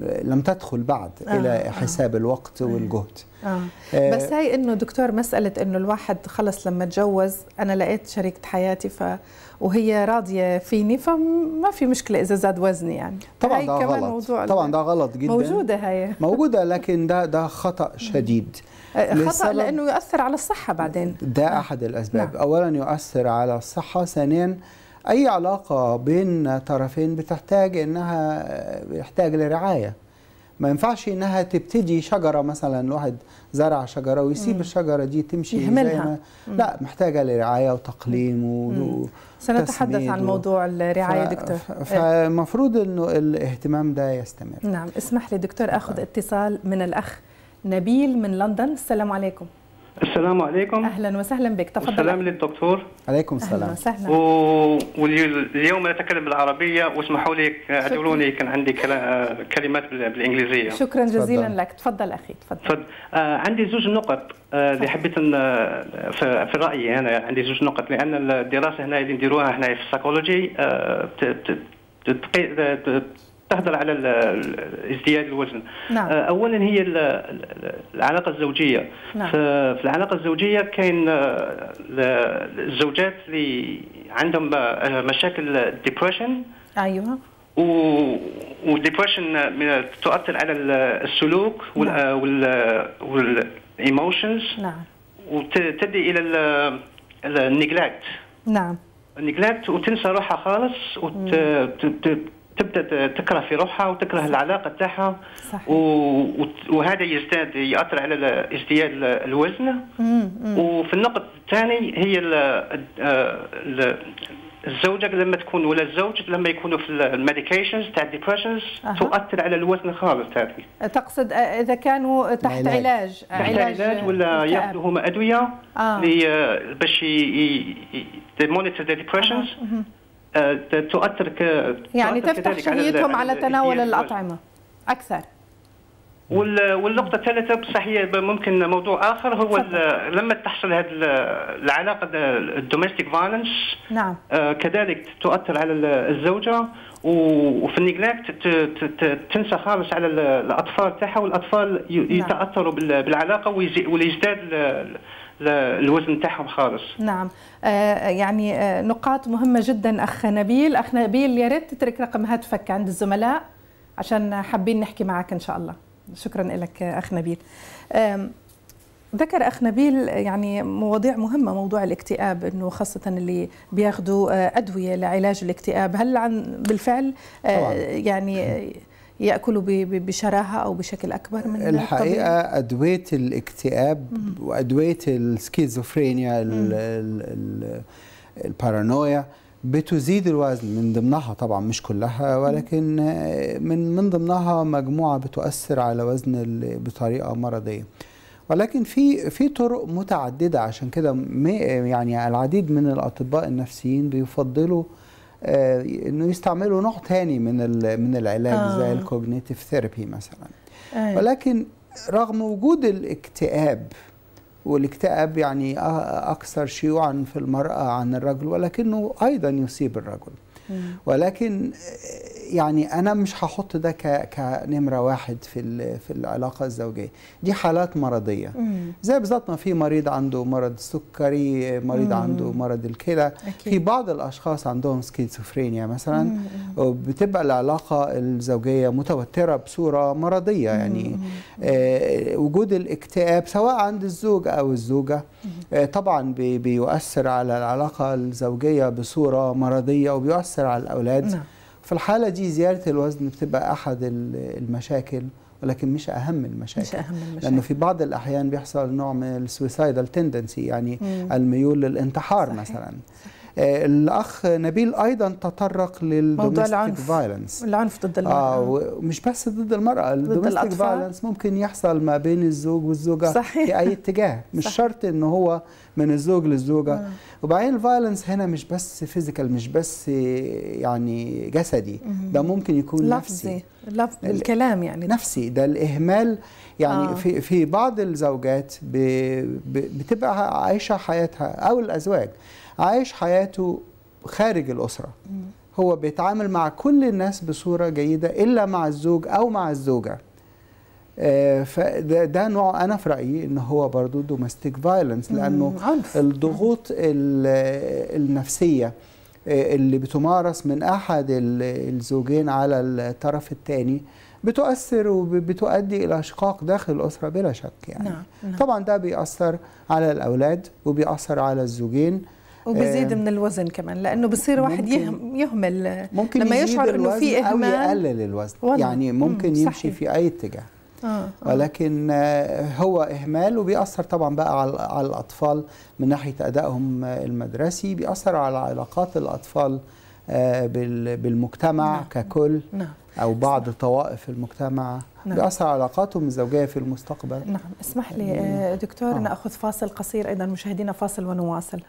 لم تدخل بعد آه الى آه. حساب آه الوقت أيوة. والجهد آه. آه. بس هي انه دكتور مساله انه الواحد خلص لما اتجوز انا لقيت شريكه حياتي ف وهي راضيه فيني فما في مشكله اذا زاد وزني يعني طبعا ده غلط طبعا ده غلط جدا موجوده هي موجوده لكن ده ده خطا شديد <laughs> خطا لانه يؤثر على الصحه بعدين ده نعم. احد الاسباب نعم. اولا يؤثر على الصحه ثانيا اي علاقه بين طرفين بتحتاج انها يحتاج لرعايه ما ينفعش انها تبتدي شجره مثلا الواحد زرع شجره ويسيب مم. الشجره دي تمشي يهملها. زي ما لا محتاجه لرعايه وتقليم سنتحدث عن موضوع الرعايه ف... دكتور فالمفروض إيه. انه الاهتمام ده يستمر نعم اسمح لي دكتور اخذ اتصال من الاخ نبيل من لندن السلام عليكم السلام عليكم اهلا وسهلا بك تفضل السلام للدكتور عليكم السلام اهلا وسهلا و... واليوم نتكلم بالعربيه واسمحوا لي اعذروني كان عندي كلمات بالانجليزيه شكرا جزيلا تفضل. لك تفضل اخي تفضل, تفضل. آه عندي زوج نقط آه، اللي آه حبيت في, في رايي انا عندي زوج نقط لان الدراسه هنا اللي نديروها هنا في السايكولوجي آه, آه، تهدر على ازدياد الوزن نعم. آه، اولا هي العلاقه الزوجيه نعم. في العلاقه الزوجيه كاين آه، الزوجات اللي عندهم آه، مشاكل ديبريشن ايوه والديبرشن تؤثر على السلوك نعم. والايموشنز نعم وتدي الى النيجلاكت نعم النيجلاكت وتنسى روحها خالص وت... تبدا تكره في روحها وتكره العلاقه تاعها و... وهذا يزداد ياثر على ازدياد الوزن مم. مم. وفي النقطه الثاني هي ال... آه، ال... الزوجة لما تكون ولا الزوج لما يكونوا في الميديكيشنز تاع الديبرشنز أه. تؤثر على الوزن خالص هذه تقصد آه، اذا كانوا تحت علاج علاج, آه، علاج, علاج ولا ياخذوا هما ادويه آه. باش ي... ي... ي... ي... ي... ديبرشنز ي... آه، تؤثر ك... يعني تفتح شهيتهم على, على تناول الأطعمة أكثر والنقطة الثالثة بصح هي ممكن موضوع آخر هو لما تحصل هذه العلاقة الدوميستيك فايلنس نعم آه، كذلك تؤثر على الزوجة وفي النيجلاكت تنسى خالص على الاطفال تاعها والاطفال نعم. يتاثروا بالعلاقه ويزداد الوزن تاعهم خالص نعم آه يعني آه نقاط مهمه جدا اخ نبيل اخ نبيل يا ريت تترك رقم هاتفك عند الزملاء عشان حابين نحكي معك ان شاء الله شكرا لك اخ نبيل آه ذكر اخ نبيل يعني مواضيع مهمه موضوع الاكتئاب انه خاصه اللي بياخذوا آه، ادويه لعلاج الاكتئاب هل عن بالفعل آه، طبعا. يعني ياكلوا بشراهه او بشكل اكبر من الحقيقه الطبيعي. ادويه الاكتئاب وادويه السكيزوفرينيا البارانويا بتزيد الوزن من ضمنها طبعا مش كلها ولكن من من ضمنها مجموعه بتؤثر على وزن بطريقه مرضيه ولكن في في طرق متعدده عشان كده يعني العديد من الاطباء النفسيين بيفضلوا آه، انه يستعملوا نوع ثاني من من العلاج آه. زي الكوجنيتيف ثيرابي مثلا آه. ولكن رغم وجود الاكتئاب والاكتئاب يعني اكثر شيوعا في المراه عن الرجل ولكنه ايضا يصيب الرجل ولكن يعني انا مش هحط ده ك... كنمره واحد في ال... في العلاقه الزوجيه دي حالات مرضيه مم. زي بالظبط ما في مريض عنده مرض السكري مريض مم. عنده مرض الكلى في بعض الاشخاص عندهم سكيزوفرينيا مثلا مم. وبتبقى العلاقه الزوجيه متوتره بصوره مرضيه يعني مم. آه وجود الاكتئاب سواء عند الزوج او الزوجه آه طبعا بي... بيؤثر على العلاقه الزوجيه بصوره مرضيه وبيؤثر على الاولاد مم. نعم. في الحالة دي زيادة الوزن بتبقى أحد المشاكل ولكن مش أهم المشاكل مش أهم المشاكل لأنه في بعض الأحيان بيحصل نوع من السويسايدال تندنسي يعني مم. الميول للانتحار صحيح. مثلا صحيح. آه، الاخ نبيل ايضا تطرق للدوميستيك فايلنس العنف ضد المراه اه ومش بس ضد المراه الدوميستيك فايلنس ممكن يحصل ما بين الزوج والزوجه صحيح. في اي اتجاه <laughs> مش صحيح. شرط ان هو من الزوج للزوجه آه. وبعدين الفايلنس هنا مش بس فيزيكال مش بس يعني جسدي ده ممكن يكون لفظي لفظ الكلام يعني نفسي ده الاهمال يعني آه. في في بعض الزوجات بتبقى عايشه حياتها او الازواج عايش حياته خارج الأسرة هو بيتعامل مع كل الناس بصورة جيدة إلا مع الزوج أو مع الزوجة آه، فده ده نوع انا في رايي ان هو برضو دوماستيك فايلنس لانه عنف. الضغوط النفسيه آه، اللي بتمارس من احد الزوجين على الطرف الثاني بتؤثر وبتؤدي الى اشقاق داخل الاسره بلا شك يعني نعم. نعم. طبعا ده بيأثر على الاولاد وبيأثر على الزوجين وبزيد من الوزن كمان لانه بصير واحد يهمل ممكن لما يشعر انه في اهمال او يقلل الوزن يعني ممكن صحيح. يمشي في اي اتجاه آه. آه. ولكن آه، هو اهمال وبيأثر طبعا بقى على الاطفال من ناحيه ادائهم المدرسي بيأثر على علاقات الاطفال آه، بالمجتمع نعم. ككل نعم. او بعض طوائف المجتمع نعم. بأثر علاقاتهم الزوجية في المستقبل نعم اسمح لي يعني دكتور نعم. نأخذ فاصل قصير أيضا مشاهدينا فاصل ونواصل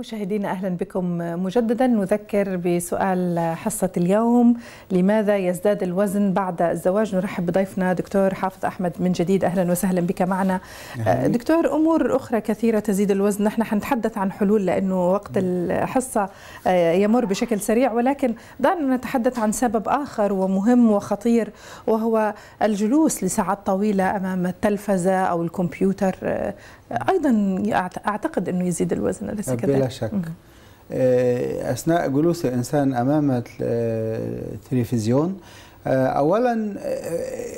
مشاهدينا اهلا بكم مجددا نذكر بسؤال حصه اليوم لماذا يزداد الوزن بعد الزواج نرحب بضيفنا دكتور حافظ احمد من جديد اهلا وسهلا بك معنا آه، دكتور امور اخرى كثيره تزيد الوزن نحن حنتحدث عن حلول لانه وقت الحصه آه، يمر بشكل سريع ولكن دعنا نتحدث عن سبب اخر ومهم وخطير وهو الجلوس لساعات طويله امام التلفزه او الكمبيوتر آه، ايضا اعتقد انه يزيد الوزن اليس كذلك؟ بلا شك آه، اثناء جلوس الانسان امام آه، التلفزيون آه، اولا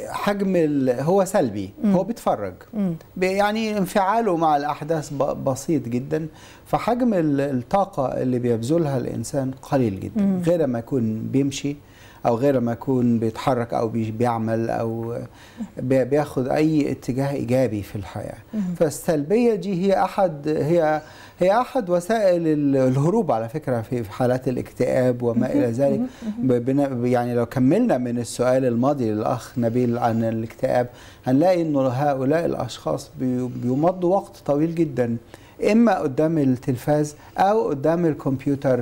حجم هو سلبي هو بيتفرج يعني انفعاله مع الاحداث بسيط جدا فحجم الطاقة اللي بيبذلها الإنسان قليل جدا مم. غير ما يكون بيمشي أو غير ما يكون بيتحرك أو بيعمل أو بياخد أي اتجاه إيجابي في الحياة مم. فالسلبية دي هي أحد هي هي أحد وسائل الهروب على فكرة في حالات الاكتئاب وما إلى ذلك يعني لو كملنا من السؤال الماضي للأخ نبيل عن الاكتئاب هنلاقي إنه هؤلاء الأشخاص بيمضوا وقت طويل جدا اما قدام التلفاز او قدام الكمبيوتر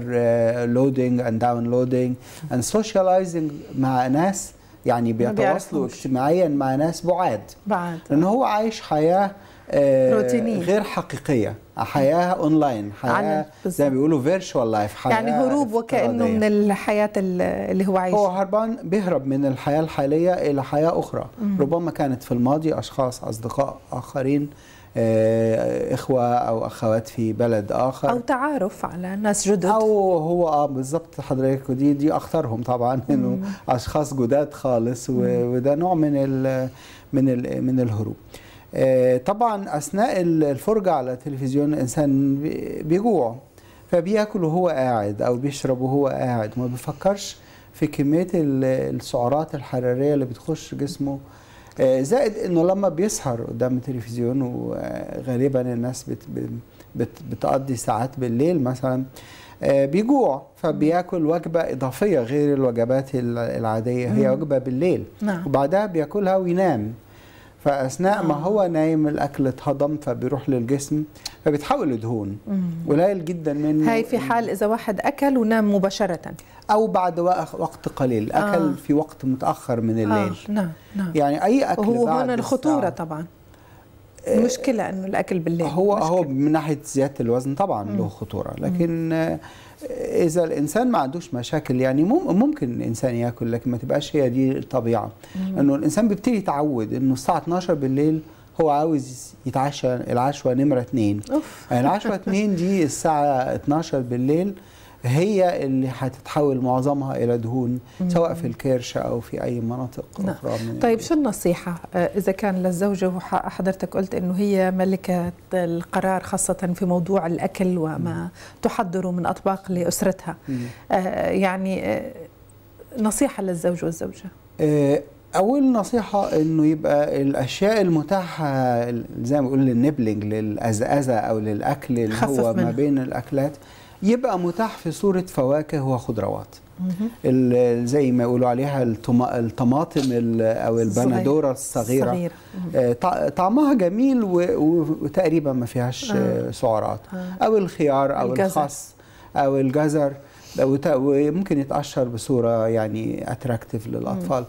لودنج اند داونلودنج اند سوشيالايزنج مع ناس يعني بيتواصلوا اجتماعيا مع ناس بعاد بعاد لان هو عايش حياه آه، روتينية غير حقيقية حياة اونلاين حياة زي ما بيقولوا فيرتشوال لايف حياة يعني هروب وكأنه من الحياة اللي هو عايشها هو هربان بيهرب من الحياة الحالية إلى حياة أخرى مم. ربما كانت في الماضي أشخاص أصدقاء آخرين آه، إخوة أو أخوات في بلد آخر أو تعارف على ناس جدد أو هو آه بالضبط حضرتك ودي دي أخطرهم طبعا إنه أشخاص جداد خالص وده نوع من الـ من الـ من الهروب آه، طبعا أثناء الفرجة على التلفزيون الإنسان بيجوع فبياكل وهو قاعد أو بيشرب وهو قاعد ما بيفكرش في كمية السعرات الحرارية اللي بتخش جسمه آه، زائد انه لما بيسهر قدام التلفزيون وغالبا الناس بت بت بتقضي ساعات بالليل مثلا آه، بيجوع فبياكل وجبه اضافيه غير الوجبات العاديه هي وجبه بالليل نعم. وبعدها بياكلها وينام فاثناء ما هو نايم الاكل اتهضم فبيروح للجسم فبيتحول لدهون قليل جدا منه هاي في حال اذا واحد اكل ونام مباشره او بعد وقت قليل اكل آه. في وقت متاخر من آه، الليل آه. نعم نعم يعني اي اكل وهو هون الخطوره الساعة. طبعا مشكلة انه الاكل بالليل هو مشكلة. هو من ناحيه زياده الوزن طبعا مم. له خطوره لكن مم. اذا الانسان ما عندوش مشاكل يعني ممكن الانسان ياكل لكن ما تبقاش هي دي الطبيعه انه الانسان بيبتدي يتعود انه الساعه 12 بالليل هو عاوز يتعشى العشوه نمره 2 يعني العشوه 2 دي الساعه 12 بالليل هي اللي هتتحول معظمها الى دهون سواء في الكرش او في اي مناطق نعم. اخرى من طيب شو النصيحه آه، اذا كان للزوجه وحضرتك قلت انه هي ملكه القرار خاصه في موضوع الاكل وما تحضره من اطباق لاسرتها آه، يعني آه، نصيحه للزوج والزوجه اول نصيحه انه يبقى الاشياء المتاحه زي ما بقول للنبلنج للازازه او للاكل اللي هو ما بين الاكلات يبقى متاح في صورة فواكه وخضروات زي ما يقولوا عليها الطماطم او البندوره الصغيره آه، طعمها جميل وتقريبا ما فيهاش آه، آه. سعرات او الخيار او الخس او الجزر وممكن يتقشر بصوره يعني اتراكتيف للاطفال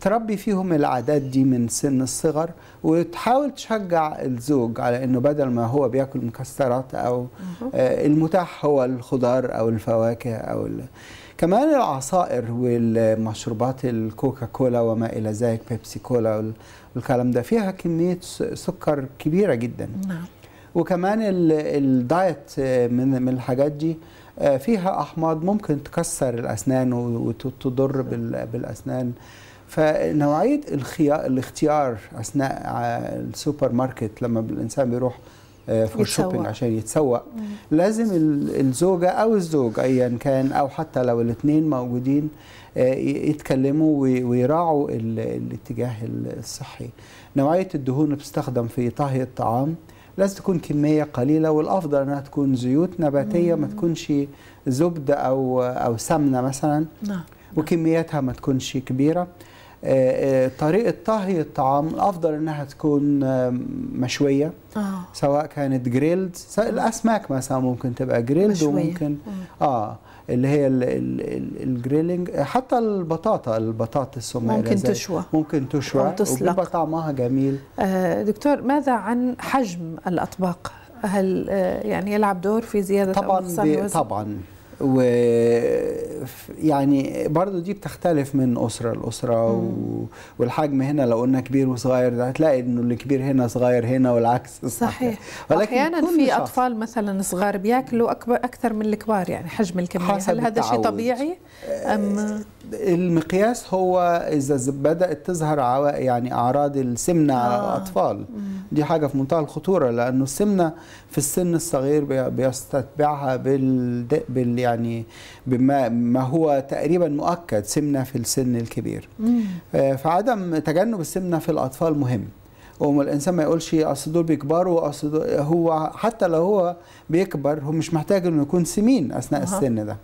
تربي فيهم العادات دي من سن الصغر وتحاول تشجع الزوج على انه بدل ما هو بياكل مكسرات او آه، المتاح هو الخضار او الفواكه او ال... كمان العصائر والمشروبات الكوكا كولا وما الى ذلك بيبسي كولا والكلام ده فيها كميه سكر كبيره جدا نعم. وكمان الدايت آه، من الحاجات دي آه، فيها احماض ممكن تكسر الاسنان وتضر بالاسنان فنوعيه الاختيار اثناء السوبر ماركت لما الانسان بيروح فور آه، شوبينج عشان يتسوق مم. لازم الزوجه او الزوج ايا كان او حتى لو الاثنين موجودين آه، يتكلموا ويراعوا الاتجاه الصحي نوعيه الدهون بتستخدم في طهي الطعام لازم تكون كميه قليله والافضل انها تكون زيوت نباتيه مم. ما تكونش زبده او او سمنه مثلا نعم وكمياتها ما تكونش كبيره طريقه طهي الطعام الافضل انها تكون مشويه آه. سواء كانت جريلد آه. الاسماك مثلا ممكن تبقى جريلد مشوية. وممكن اه اللي هي الجريلنج حتى البطاطا البطاطس ممكن تشوى ممكن تشوى وتسلق طعمها جميل آه، دكتور ماذا عن حجم الاطباق هل يعني يلعب دور في زياده طبعا طبعا و يعني برضو دي بتختلف من اسره لاسره و... والحجم هنا لو قلنا كبير وصغير ده هتلاقي انه الكبير هنا صغير هنا والعكس صحيح ولكن احيانا في شخص. اطفال مثلا صغار بياكلوا اكبر اكثر من الكبار يعني حجم الكميه هل هذا شيء طبيعي آه، ام المقياس هو اذا بدات تظهر يعني اعراض السمنه آه. على الاطفال مم. دي حاجه في منتهى الخطوره لانه السمنه في السن الصغير بيستتبعها بال, بال يعني بما ما هو تقريبا مؤكد سمنه في السن الكبير آه، فعدم تجنب السمنه في الاطفال مهم وما الانسان ما يقولش اصل دول بيكبروا اصل هو حتى لو هو بيكبر هو مش محتاج انه يكون سمين اثناء أه. السن ده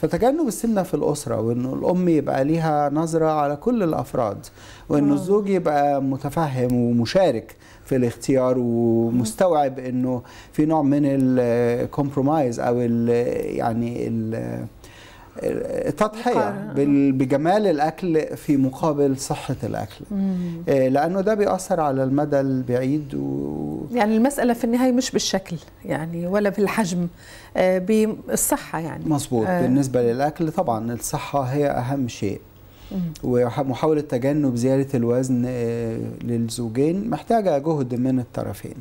فتجنب السمنه في الاسره وانه الام يبقى ليها نظره على كل الافراد وانه الزوج يبقى متفهم ومشارك في الاختيار ومستوعب انه في نوع من الكومبرومايز او الـ يعني الـ التضحيه بجمال الاكل في مقابل صحه الاكل مم. آه، لانه ده بيأثر على المدى البعيد و... يعني المساله في النهايه مش بالشكل يعني ولا بالحجم آه، بالصحه يعني مظبوط آه. بالنسبه للاكل طبعا الصحه هي اهم شيء ومحاولة تجنب زيادة الوزن آه، للزوجين محتاجة جهد من الطرفين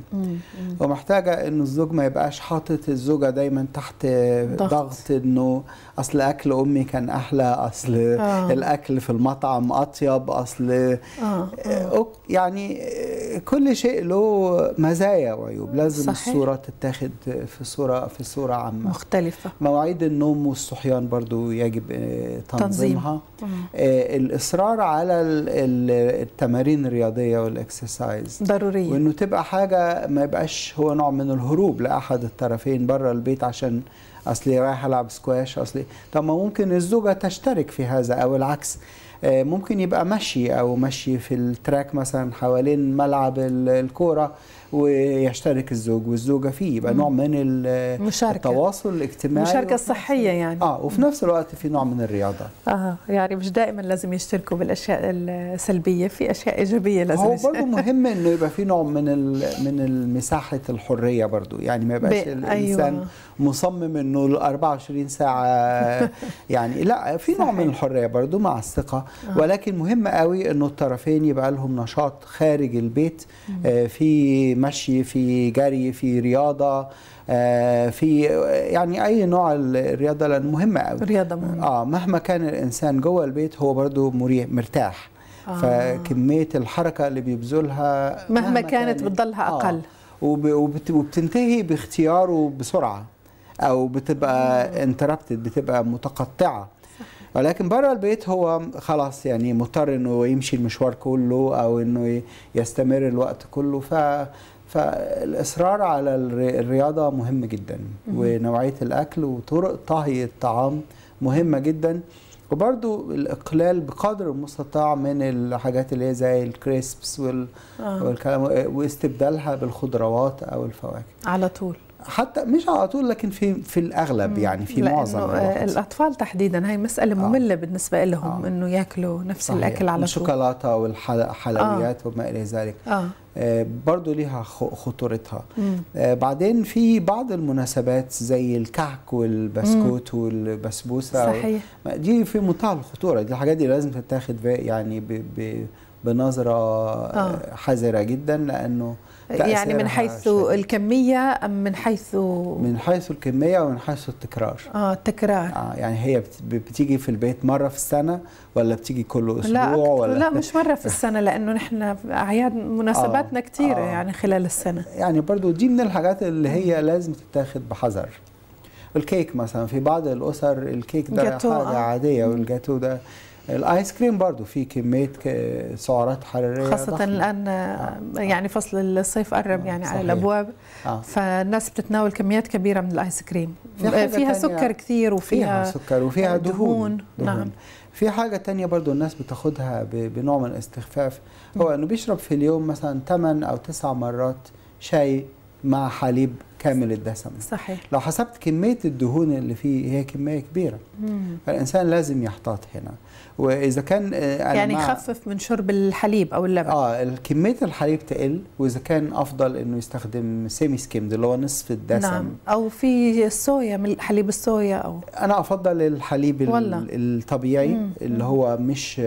ومحتاجة أن الزوج ما يبقاش حاطط الزوجة دايما تحت ضغط, ضغط أنه اصل اكل امي كان احلى اصل آه. الاكل في المطعم اطيب اصل آه. آه. يعني كل شيء له مزايا وعيوب لازم صحيح. الصوره تتاخد في صوره في صوره عامه مختلفه مواعيد النوم والصحيان برضو يجب آه، تنظيمها تنظيم. آه، الاصرار على التمارين الرياضيه والاكسرسايز ضروريه وانه تبقى حاجه ما يبقاش هو نوع من الهروب لاحد الطرفين بره البيت عشان اصلي رايح العب سكواش اصلي طب ما ممكن الزوجه تشترك في هذا او العكس آه، ممكن يبقى مشي او مشي في التراك مثلا حوالين ملعب الكوره ويشترك الزوج والزوجه فيه يبقى نوع من المشاركة. التواصل الاجتماعي المشاركه الصحيه يعني اه وفي نفس الوقت في نوع من الرياضه اه يعني مش دائما لازم يشتركوا بالاشياء السلبيه في اشياء ايجابيه لازم هو برضه مهم انه يبقى في نوع من من مساحه الحريه برضه يعني ما يبقاش أيوة. الانسان أيوة. مصمم انه 24 ساعه <laughs> يعني لا في نوع من الحريه برضه مع الثقه آه. ولكن مهم قوي انه الطرفين يبقى لهم نشاط خارج البيت آه، في مشي في جري في رياضه آه، في يعني اي نوع الرياضه لان مهمه قوي الرياضه مهمه اه مهما كان الانسان جوه البيت هو برضه مريح مرتاح آه. فكميه الحركه اللي بيبذلها مهما, مهما كانت, كانت بتضلها اقل آه. وبتنتهي باختياره بسرعه او بتبقى انتربتد بتبقى متقطعه ولكن بره البيت هو خلاص يعني مضطر انه يمشي المشوار كله او انه يستمر الوقت كله ف فالاصرار على الرياضه مهم جدا ونوعيه الاكل وطرق طهي الطعام مهمه جدا وبرده الاقلال بقدر المستطاع من الحاجات اللي هي زي الكريسبس وال... آه. والكلام واستبدالها بالخضروات او الفواكه على طول حتى مش على طول لكن في في الاغلب يعني في معظم الاطفال تحديدا هي مساله آه. ممله آه. بالنسبه لهم آه. انه ياكلوا نفس صحيح. الاكل على طول الشوكولاته والحلويات آه. وما الى ذلك آه. آه، برضه ليها خطورتها مم. آه، بعدين في بعض المناسبات زي الكعك والبسكوت مم. والبسبوسه صحيح. دي في منتهى الخطوره دي الحاجات دي لازم تتاخد يعني بنظره آه. حذره جدا لانه يعني من حيث شديد. الكمية أم من حيث من حيث الكمية ومن حيث التكرار اه التكرار آه يعني هي بتيجي في البيت مرة في السنة ولا بتيجي كل أسبوع لا ولا لا مش مرة في <laughs> السنة لأنه نحن أعياد مناسباتنا آه كثيره آه يعني خلال السنة يعني برضو دي من الحاجات اللي هي لازم تتاخد بحذر الكيك مثلا في بعض الأسر الكيك ده حاجة آه. عادية والجاتو ده الايس كريم برضو فيه كميه سعرات حراريه خاصه ضخمة. الان آه،, آه. يعني فصل الصيف قرب آه. يعني صحيح. على الابواب آه. فالناس بتتناول كميات كبيره من الايس كريم في فيها سكر كثير وفيها فيها سكر وفيها آه، دهون, دهون. دهون. نعم في حاجة تانية برضو الناس بتاخدها بنوع من الاستخفاف هو انه بيشرب في اليوم مثلا 8 او 9 مرات شاي مع حليب كامل الدسم صحيح لو حسبت كميه الدهون اللي فيه هي كميه كبيره مم. فالانسان لازم يحتاط هنا واذا كان آه، يعني يخفف من شرب الحليب او اللبن اه كميه الحليب تقل واذا كان افضل انه يستخدم سيمي سكيم اللي هو نصف الدسم نعم او في الصويا من حليب الصويا او انا افضل الحليب والله. الطبيعي مم. اللي هو مش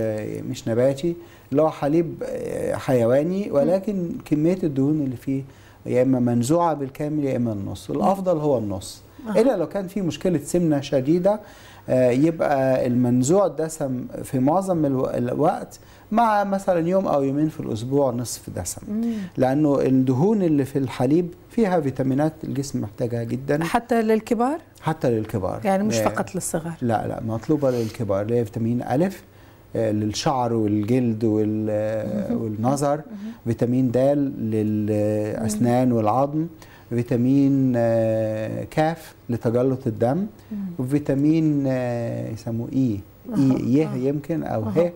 مش نباتي اللي هو حليب آه، حيواني ولكن مم. كميه الدهون اللي فيه يا اما منزوعه بالكامل يا اما النص الافضل هو النص آه. الا لو كان في مشكله سمنه شديده آه، يبقى المنزوع دسم في معظم الوقت مع مثلا يوم او يومين في الاسبوع نصف دسم مم. لانه الدهون اللي في الحليب فيها فيتامينات الجسم محتاجها جدا حتى للكبار حتى للكبار يعني مش آه، فقط للصغار لا لا مطلوبه للكبار اللي هي فيتامين الف آه، للشعر والجلد آه، والنظر فيتامين د للاسنان والعظم فيتامين آه، كاف لتجلط الدم وفيتامين يسموه اي يه يمكن او ه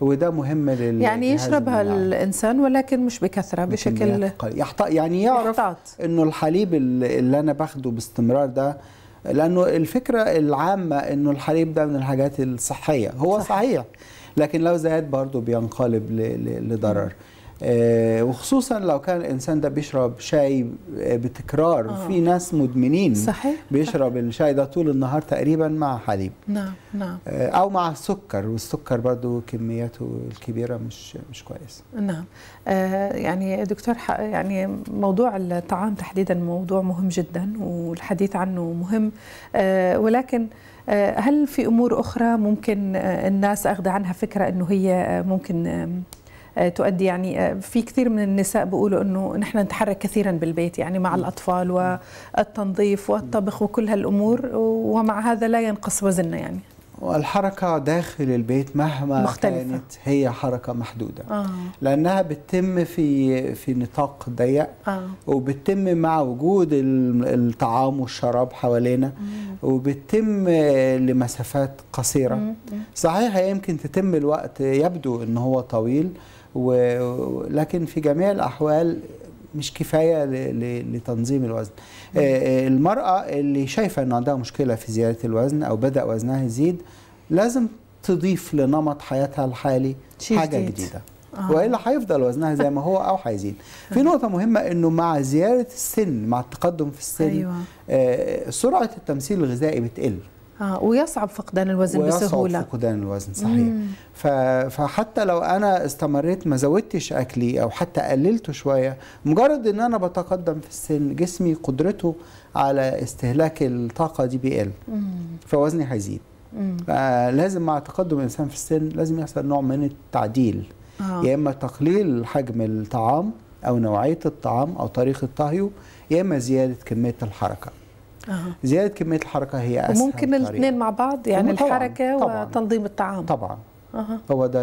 وده مهم لل يعني يشربها الانسان ولكن مش بكثره بشكل يعني يعرف انه الحليب اللي انا باخده باستمرار ده لانه الفكره العامه انه الحليب ده من الحاجات الصحيه هو صحيح, صحيح لكن لو زاد برضه بينقلب لضرر آه، وخصوصا لو كان الانسان ده بيشرب شاي آه، بتكرار آه. في ناس مدمنين صحيح بيشرب صحيح. الشاي ده طول النهار تقريبا مع حليب نعم نعم آه، او مع السكر والسكر برضو كمياته الكبيره مش مش كويس نعم آه يعني دكتور يعني موضوع الطعام تحديدا موضوع مهم جدا والحديث عنه مهم آه ولكن آه آه، هل في امور اخرى ممكن آه، الناس اخذ عنها فكره انه هي آه، ممكن تؤدي يعني في كثير من النساء بيقولوا انه نحن نتحرك كثيرا بالبيت يعني مع الاطفال والتنظيف والطبخ وكل هالامور ومع هذا لا ينقص وزننا يعني والحركة داخل البيت مهما مختلفة. كانت هي حركة محدودة آه. لأنها بتتم في في نطاق ضيق آه. وبتتم مع وجود الطعام والشراب حوالينا وبتتم لمسافات قصيرة آه. صحيح يمكن تتم الوقت يبدو أن هو طويل ولكن في جميع الأحوال مش كفايه لتنظيم الوزن آه، آه، المراه اللي شايفه ان عندها مشكله في زياده الوزن او بدا وزنها يزيد لازم تضيف لنمط حياتها الحالي حاجه جديد. جديده آه. والا هيفضل وزنها زي ما هو او هيزيد <laughs> في نقطه مهمه انه مع زياده السن مع التقدم في السن أيوة. آه، سرعه التمثيل الغذائي بتقل آه ويصعب فقدان الوزن ويصعب بسهولة ويصعب فقدان الوزن صحيح مم. فحتى لو أنا استمريت ما زودتش أكلي أو حتى قللته شوية مجرد أن أنا بتقدم في السن جسمي قدرته على استهلاك الطاقة دي بيقل فوزني هيزيد فلازم آه، مع تقدم الإنسان في السن لازم يحصل نوع من التعديل آه. يا إما تقليل حجم الطعام أو نوعية الطعام أو طريقة طهيه يا إما زيادة كمية الحركة أه. زياده كميه الحركه هي اسهل وممكن الاثنين مع بعض يعني طبعًا الحركه طبعًا وتنظيم الطعام طبعا أه. هو ده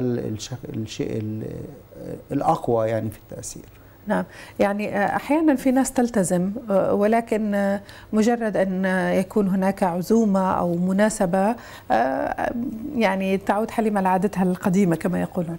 الشيء الاقوى يعني في التاثير نعم يعني آه، احيانا في ناس تلتزم آه، ولكن آه، مجرد ان يكون هناك عزومه او مناسبه يعني تعود حليمه لعادتها القديمه كما يقولون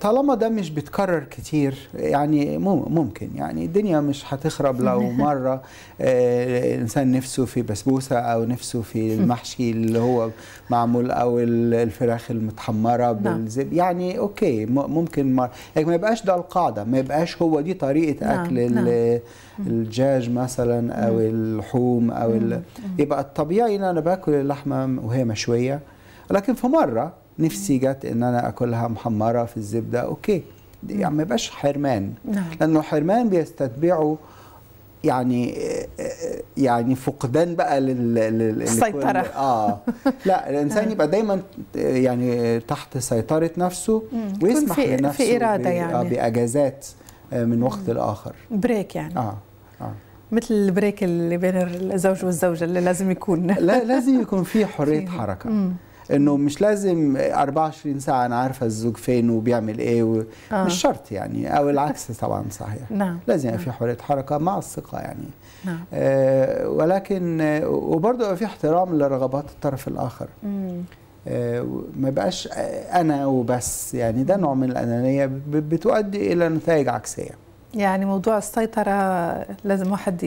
طالما ده مش بيتكرر كتير يعني ممكن يعني الدنيا مش هتخرب لو <laughs> مره الانسان نفسه في بسبوسه او نفسه في المحشي اللي هو معمول او الفراخ المتحمره نعم. بالزب يعني اوكي ممكن مره لكن يعني ما يبقاش ده القاعده ما يبقاش هو هو دي طريقه نعم. اكل نعم. الدجاج مثلا او اللحوم او ال... يبقى الطبيعي ان انا باكل اللحمه وهي مشويه لكن في مره نفسي جت ان انا اكلها محمره في الزبده اوكي يعني ما يبقاش حرمان نعم. لانه حرمان بيستتبعه يعني يعني فقدان بقى لل السيطرة اه لا الانسان يبقى دايما يعني تحت سيطرة نفسه ويسمح في لنفسه في إرادة آه، يعني باجازات آه، من وقت لاخر بريك يعني اه اه مثل البريك اللي بين الزوج والزوجه اللي لازم يكون لا لازم يكون في حريه حركه انه مش لازم 24 ساعه انا عارفه الزوج فين وبيعمل ايه و... آه. مش شرط يعني او العكس <laughs> طبعا صحيح نعم. لازم يبقى في نعم. حريه حركه مع الثقه يعني نعم. آه ولكن آه، وبرضه يبقى في احترام لرغبات الطرف الاخر مم. آه، ما بقاش انا وبس يعني ده نوع من الانانيه بتؤدي الى نتائج عكسيه يعني موضوع السيطره لازم واحد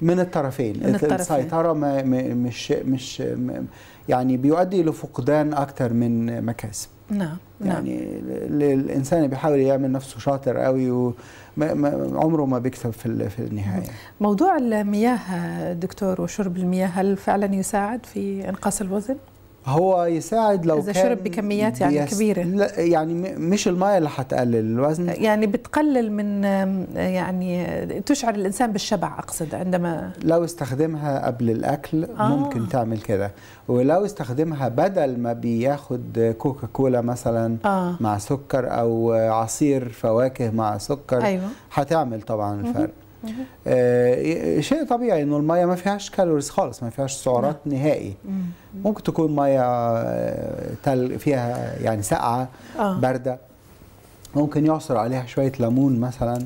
من الطرفين, من الطرفين. السيطره ما مش مش يعني بيؤدي لفقدان اكتر من مكاسب نعم, نعم. يعني الانسان اللي بيحاول يعمل نفسه شاطر قوي وعمره ما بيكسب في في النهايه موضوع المياه دكتور وشرب المياه هل فعلا يساعد في انقاص الوزن هو يساعد لو اذا كان شرب بكميات يعني بيس... كبيره لا يعني مش الميه اللي هتقلل الوزن يعني بتقلل من يعني تشعر الانسان بالشبع اقصد عندما لو استخدمها قبل الاكل آه. ممكن تعمل كده ولو استخدمها بدل ما بياخد كوكا كولا مثلا آه. مع سكر او عصير فواكه مع سكر أيوة. هتعمل طبعا الفرق آه شيء طبيعي انه الميه ما فيهاش كالوريز خالص ما فيهاش سعرات نعم. نهائي ممكن تكون ميه آه، تل فيها يعني ساقعه آه. بارده ممكن يعصر عليها شويه ليمون مثلا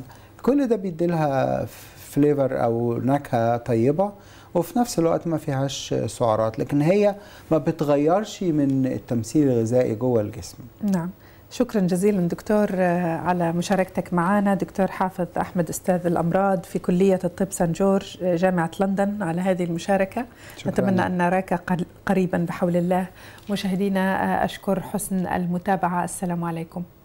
كل ده بيديلها فليفر او نكهه طيبه وفي نفس الوقت ما فيهاش سعرات لكن هي ما بتغيرش من التمثيل الغذائي جوه الجسم نعم شكرا جزيلا دكتور آه، على مشاركتك معنا دكتور حافظ أحمد أستاذ الأمراض في كلية الطب سان جورج آه، جامعة لندن على هذه المشاركة شكراً. نتمنى أن نراك قريبا بحول الله مشاهدينا آه، أشكر حسن المتابعة السلام عليكم